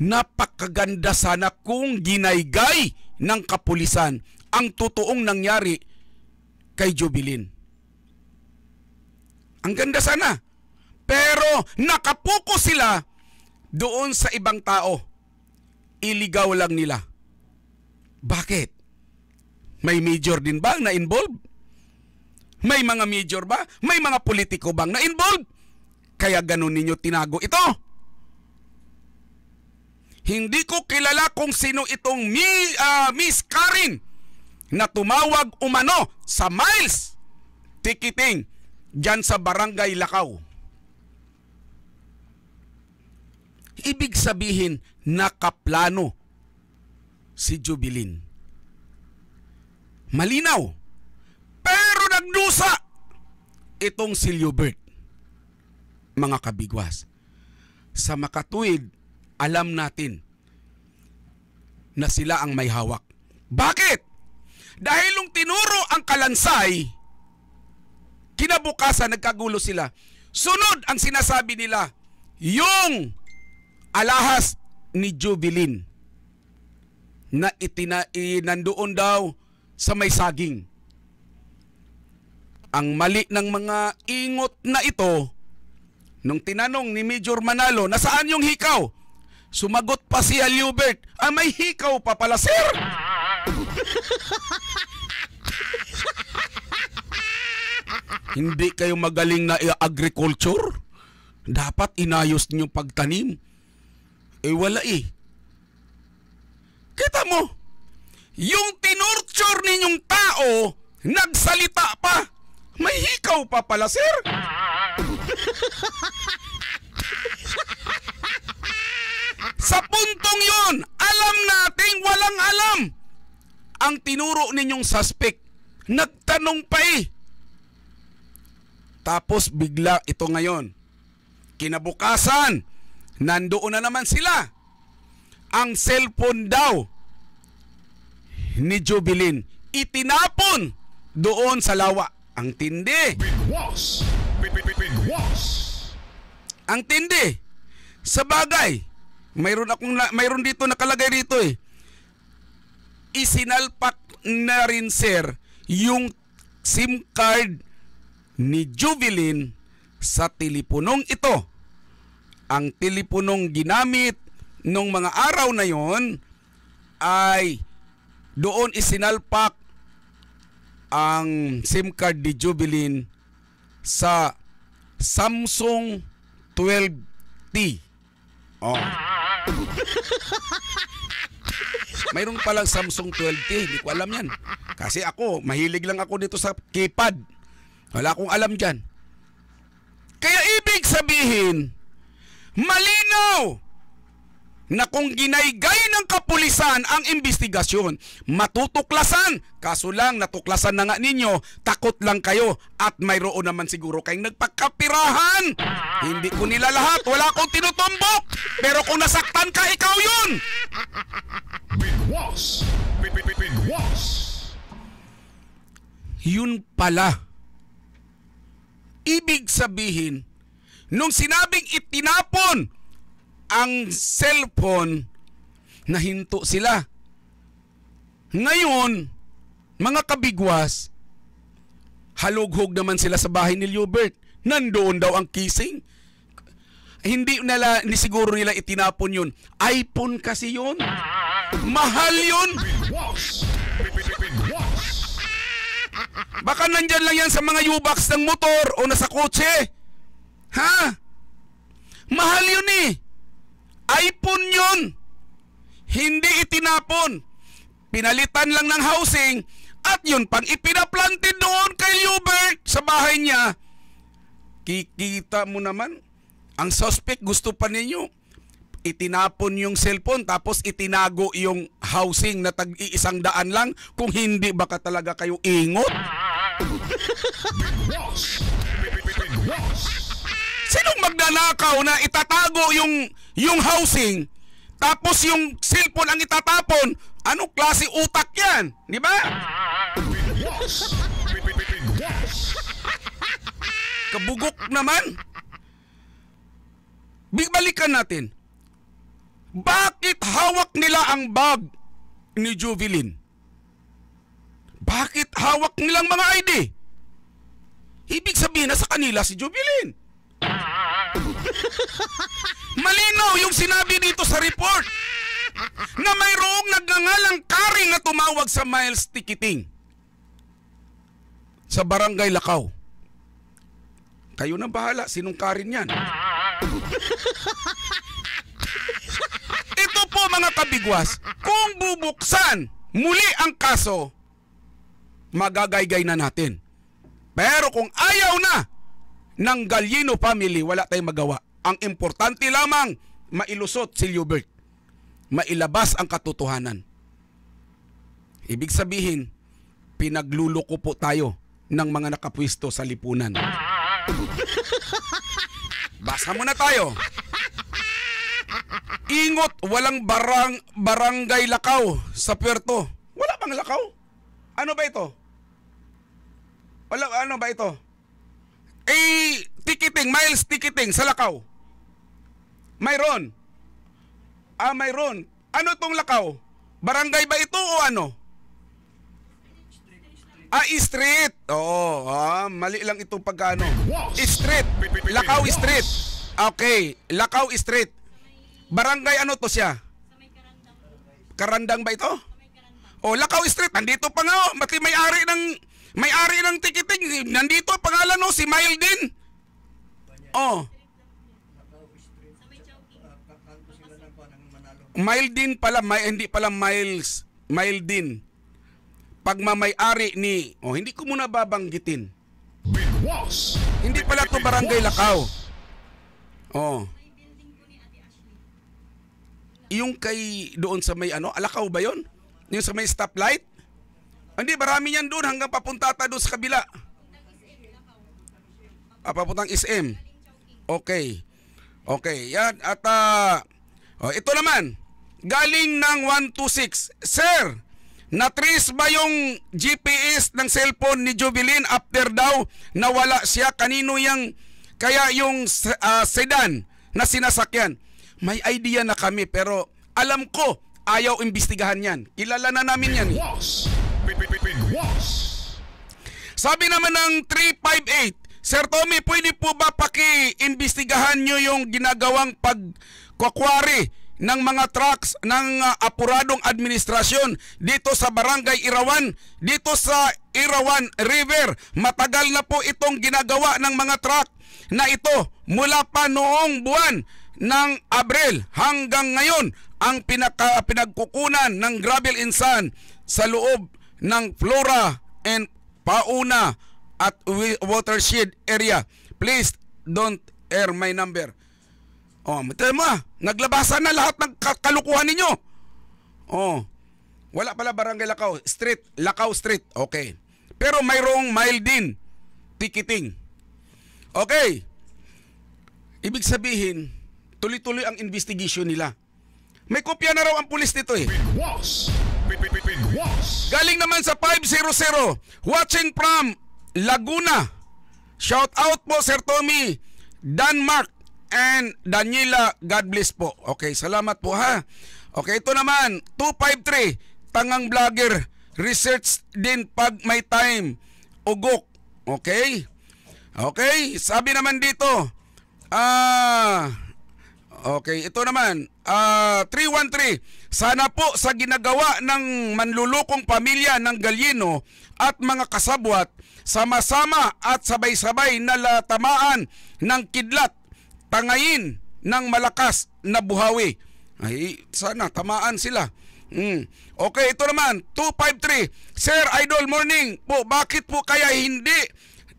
napakaganda sana kung ginaygay ng kapulisan ang totoong nangyari kay Jubilin. Ang ganda sana. Pero nakapokus sila doon sa ibang tao. Iligaw lang nila. Bakit? May major din ba na involved? May mga major ba? May mga politiko bang na involved? Kaya ganun ninyo tinago ito. Hindi ko kilala kung sino itong mi, uh, Miss Karin na tumawag umano sa Miles Tikiting dyan sa Barangay Lakaw. Ibig sabihin, nakaplano si Jubilin. Malinaw. Pero nagdusa itong si Lubert. Mga kabigwas, sa makatuwid, alam natin na sila ang may hawak. Bakit? Dahil nung tinuro ang kalansay, kinabukasan nagkagulo sila. Sunod ang sinasabi nila, yung alahas ni Jubilin na itina, nandoon daw sa may saging. Ang mali ng mga ingot na ito, nung tinanong ni Major Manalo, nasaan yung hikaw? Sumagot pa si Alubert, ah may hikaw pa pala sir! Hindi kayo magaling na agriculture? Dapat inayos ninyo pagtanim. Eh wala eh. Kita mo, yung tinurture ninyong tao, nagsalita pa. May hikaw pa pala, sir. Sa puntong yon, alam nating walang alam ang tinuro ninyong suspect. Nagtanong pa eh. Tapos bigla ito ngayon. Kinabukasan, nandoon na naman sila. Ang cellphone daw ni Jubilin itinapon doon sa lawa. Ang tindi. Bigwas. Bigwas. Ang tindi. Sa bagay, mayroon akong mayroon dito nakalagay dito eh isinalpak na rin sir yung SIM card ni Jubilin sa teleponong ito. Ang teleponong ginamit nung mga araw na yon ay doon isinalpak ang SIM card ni Jubilin sa Samsung 12T. Oh. Mayroon palang Samsung 12T, hindi ko alam yan. Kasi ako, mahilig lang ako dito sa keypad. Wala akong alam dyan. Kaya ibig sabihin, malinaw na kung ginaygay ng kapulisan ang imbestigasyon, matutuklasan. Kaso lang, natuklasan na nga ninyo, takot lang kayo at mayroon naman siguro kayong nagpagkapirahan. Hindi ko nila lahat, wala akong tinutumbok. Pero kung nasaktan ka, ikaw yun! Big was. Big, big, big, big was. Yun pala. Ibig sabihin, nung sinabing itinapon ang cellphone, na hinto sila. Ngayon, mga kabigwas, halughog naman sila sa bahay ni Liubert. Nandoon daw ang kising. Hindi nila, ni siguro nila itinapon yun. iPhone kasi yun. Mahal yun. Baka nandyan lang yan sa mga U-box ng motor o nasa kotse. Ha? Mahal yun eh iPhone yun. Hindi itinapon. Pinalitan lang ng housing at yun pang ipinaplantid doon kay Hubert sa bahay niya. Kikita mo naman, ang suspect gusto pa ninyo itinapon yung cellphone tapos itinago yung housing na tag iisang daan lang kung hindi baka talaga kayo ingot? Sinong magnanakaw na itatago yung yung housing, tapos yung cellphone ang itatapon, anong klase utak yan? Di ba? Kabugok naman. Balikan natin. Bakit hawak nila ang bag ni Juvelin? Bakit hawak nilang mga ID? Ibig sabihin na sa kanila si Jubilin. Malinaw yung sinabi dito sa report na mayroong nagngangalang kari na tumawag sa Miles ticketing sa Barangay Lakaw. Kayo na bahala, sinong karin yan? Ito po mga kabigwas, kung bubuksan muli ang kaso, magagaygay na natin. Pero kung ayaw na, ng Galino family, wala tayong magawa. Ang importante lamang, mailusot si Liubert. Mailabas ang katotohanan. Ibig sabihin, pinagluloko po tayo ng mga nakapwisto sa lipunan. Basa muna tayo. Ingot, walang barang, barangay lakaw sa puerto. Wala bang lakaw? Ano ba ito? Wala, ano ba ito? Eh, ticketing, miles ticketing sa Lakaw. Mayroon. Ah, mayroon. Ano tong Lakaw? Barangay ba ito o ano? Ah, street. Oo, ah, mali lang itong pagkano. Street. Lakaw Street. Okay, Lakaw Street. Barangay ano to siya? Karandang ba ito? Oh, Lakaw Street. Nandito pa nga oh. Mati may-ari ng may-ari ng tikiting, nandito pangalan no, si Mildin. Oh. Mildin pala, may, hindi pala Miles, Mildin. Pagmamay-ari ni, oh, hindi ko muna babanggitin. Bigwas. Hindi pala to Barangay Lakaw. Oh. Yung kay doon sa may ano, Alakaw ba 'yon? Yung sa may stoplight? Hindi, marami niyan doon hanggang papunta ta doon sa kabila. Ah, papuntang SM. Okay. Okay, yan. At uh, oh, ito naman, galing ng 126. Sir, natris ba yung GPS ng cellphone ni Jubilin after daw nawala siya? Kanino yung, kaya yung uh, sedan na sinasakyan? May idea na kami pero alam ko ayaw imbestigahan yan. Kilala na namin yan. Yes. Eh. Yes. Sabi naman ng 358, Sir Tommy, pwede po ba paki-imbestigahan nyo yung ginagawang pagkukwari ng mga trucks ng ah, apuradong administrasyon dito sa Barangay Irawan, dito sa Irawan River. Matagal na po itong ginagawa ng mga truck na ito mula pa noong buwan ng Abril hanggang ngayon ang pinaka, pinagkukunan ng gravel insan sa loob ng flora and fauna at watershed area. Please don't air my number. Oh, tama. naglabasan na lahat ng kalukuhan ninyo. Oh. Wala pala Barangay Lakaw Street, Lakaw Street. Okay. Pero mayroong mile din ticketing. Okay. Ibig sabihin, tuloy-tuloy ang investigation nila. May kopya na raw ang pulis dito eh. Big Galing naman sa 500. Watching from Laguna. Shout out po Sir Tommy, Danmark and Daniela. God bless po. Okay, salamat po ha. Okay, ito naman 253 tangang vlogger research din pag may time. Ugok. Okay? Okay, sabi naman dito. Ah uh, Okay, ito naman. Ah uh, 313 sana po sa ginagawa ng manlulukong pamilya ng Galino at mga kasabwat, sama-sama at sabay-sabay na latamaan ng kidlat, tangayin ng malakas na buhawi. Ay, sana tamaan sila. Mm. Okay, ito naman, 253. Sir Idol Morning po, bakit po kaya hindi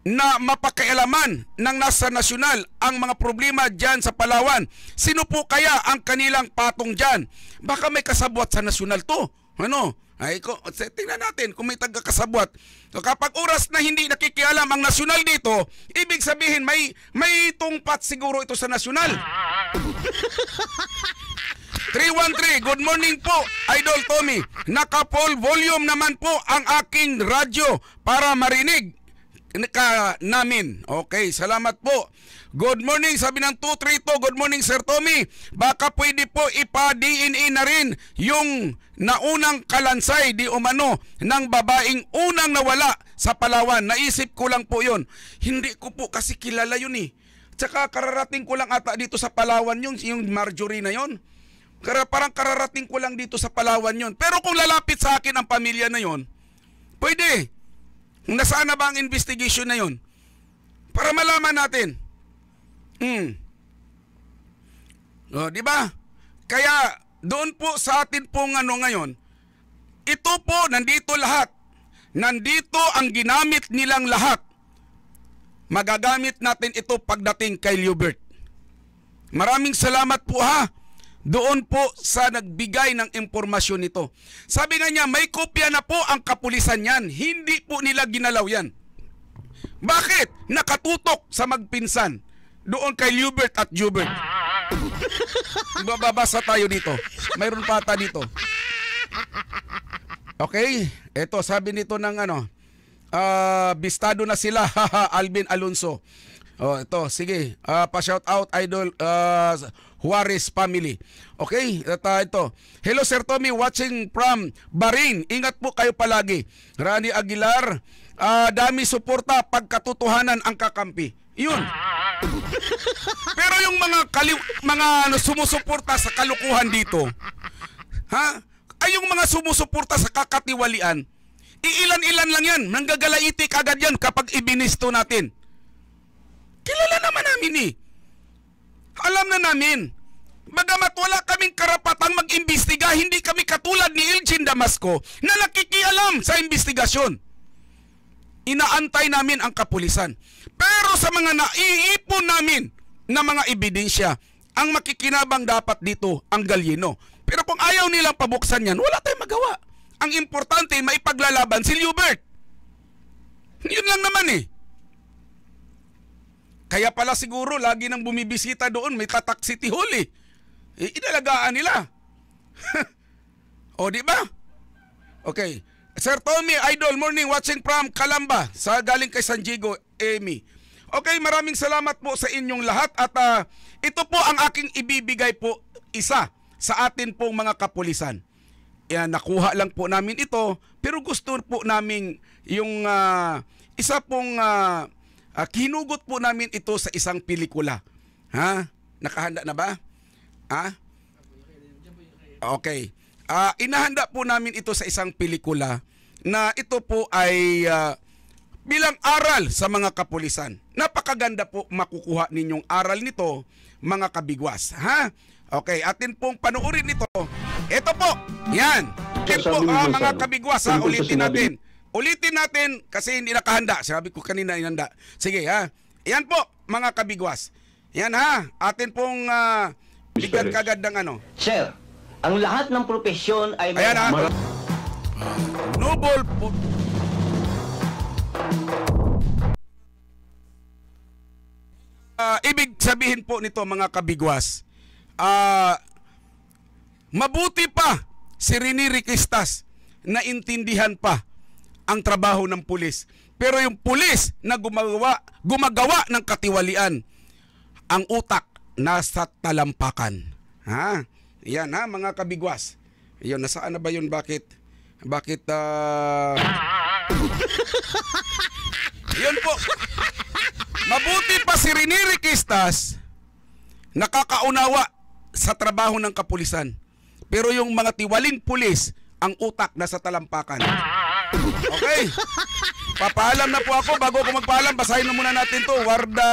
na mapakialaman ng nasa nasyonal ang mga problema dyan sa Palawan. Sino po kaya ang kanilang patong dyan? Baka may kasabwat sa nasyonal to. Ano? Ay, ko, tingnan natin kung may taga-kasabwat. So, kapag oras na hindi nakikialam ang nasyonal dito, ibig sabihin may, may tungpat siguro ito sa nasyonal. 313, good morning po, Idol Tommy. Naka-full volume naman po ang aking radyo para marinig ka namin. Okay, salamat po. Good morning, sabi ng 232. Good morning, Sir Tommy. Baka pwede po ipa-DNA na rin yung naunang kalansay di umano ng babaeng unang nawala sa Palawan. Naisip ko lang po yon. Hindi ko po kasi kilala yun eh. Tsaka kararating ko lang ata dito sa Palawan yung, yung Marjorie na yon. Kara, parang kararating ko lang dito sa Palawan yon. Pero kung lalapit sa akin ang pamilya na yon, pwede. Nasaan na ba ang investigation na yun? Para malaman natin. Hmm. O, oh, di ba? Kaya doon po sa atin pong ano ngayon, ito po nandito lahat. Nandito ang ginamit nilang lahat. Magagamit natin ito pagdating kay Liubert. Maraming salamat po ha doon po sa nagbigay ng impormasyon nito. Sabi nga niya, may kopya na po ang kapulisan yan. Hindi po nila ginalaw yan. Bakit? Nakatutok sa magpinsan. Doon kay Hubert at Jubert. Bababasa tayo dito. Mayroon pa ata dito. Okay, Ito, sabi nito ng ano, uh, bistado na sila, Alvin Alonso. Oh, ito, sige, uh, pa-shout out idol uh, Juarez family. Okay, at uh, ito. Hello Sir Tommy, watching from Bahrain. Ingat po kayo palagi. Rani Aguilar, uh, dami suporta pagkatotohanan ang kakampi. Yun. Pero yung mga kaliw, mga ano, sumusuporta sa kalukuhan dito, ha? Ay yung mga sumusuporta sa kakatiwalian, iilan-ilan lang yan. Nanggagalaiti kagad yan kapag ibinisto natin. Kilala naman namin eh. Alam na namin. Bagamat wala kaming karapatang mag-imbestiga, hindi kami katulad ni Ilchin Damasco na nakikialam sa investigasyon. Inaantay namin ang kapulisan. Pero sa mga naiipon namin na mga ebidensya, ang makikinabang dapat dito ang galyeno. Pero kung ayaw nilang pabuksan yan, wala tayong magawa. Ang importante, maipaglalaban si Liubert. Yun lang naman eh. Kaya pala siguro lagi nang bumibisita doon may tatak City Hall eh. I- eh, inalagaan nila. o di ba? Okay. Sir Tommy, Idol, morning watching from Kalamba sa galing kay San Diego, Amy. Okay, maraming salamat po sa inyong lahat at uh, ito po ang aking ibibigay po isa sa atin pong mga kapulisan. Yan, nakuha lang po namin ito pero gusto po namin yung uh, isa pong uh, Uh, kinugot po namin ito sa isang pelikula. Ha? Nakahanda na ba? Ha? Okay. Uh, inahanda po namin ito sa isang pelikula na ito po ay uh, bilang aral sa mga kapulisan. Napakaganda po makukuha ninyong aral nito, mga kabigwas. Ha? Okay, atin pong panoorin ito. Ito po, yan. Yan po, uh, mga kabigwas, ha? ulitin natin. Ulitin natin kasi hindi nakahanda. Sabi ko kanina inanda. Sige ha. Yan po mga kabigwas. Yan ha. Atin pong uh, bigyan kagad ng ano. Sir, ang lahat ng profesyon ay... Ayan ha. Noble po... Uh, ibig sabihin po nito mga kabigwas, uh, mabuti pa si Rini Requistas na intindihan pa ang trabaho ng pulis. Pero yung pulis na gumagawa, gumagawa ng katiwalian, ang utak nasa talampakan. Ha? Yan ha, mga kabigwas. Yun, nasaan na ba yun? Bakit? Bakit? Uh... yun po. Mabuti pa si Riniri Kistas nakakaunawa sa trabaho ng kapulisan. Pero yung mga tiwaling pulis, ang utak nasa talampakan. Okay. Papaalam na po ako. Bago ko magpaalam, basahin na muna natin to. Warda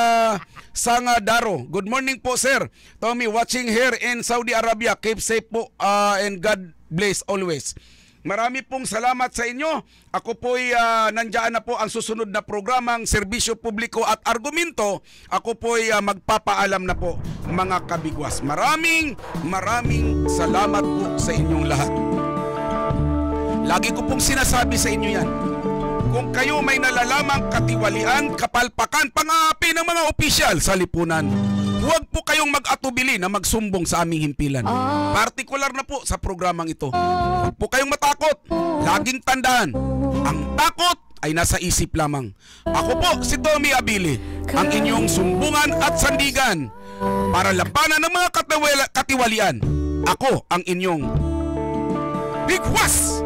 Sanga Daro. Good morning po, sir. Tommy, watching here in Saudi Arabia. Keep safe po uh, and God bless always. Marami pong salamat sa inyo. Ako po ay uh, nandiyan na po ang susunod na programang Serbisyo Publiko at Argumento. Ako po ay uh, magpapaalam na po mga kabigwas. Maraming maraming salamat po sa inyong lahat. Lagi ko pong sinasabi sa inyo yan. Kung kayo may nalalamang katiwalian, kapalpakan, pangaapi ng mga opisyal sa lipunan, huwag po kayong mag-atubili na magsumbong sa aming himpilan. Ah. Partikular na po sa programang ito. Huwag po kayong matakot. Laging tandaan, ang takot ay nasa isip lamang. Ako po si Tommy Abili, ang inyong sumbungan at sandigan para labanan ng mga katiwalian. Ako ang inyong Big Bigwas!